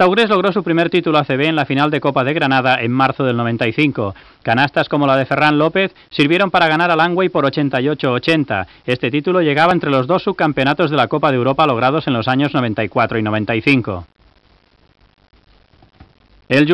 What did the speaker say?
Taurés logró su primer título ACB en la final de Copa de Granada en marzo del 95. Canastas como la de Ferran López sirvieron para ganar al Langway por 88-80. Este título llegaba entre los dos subcampeonatos de la Copa de Europa logrados en los años 94 y 95. El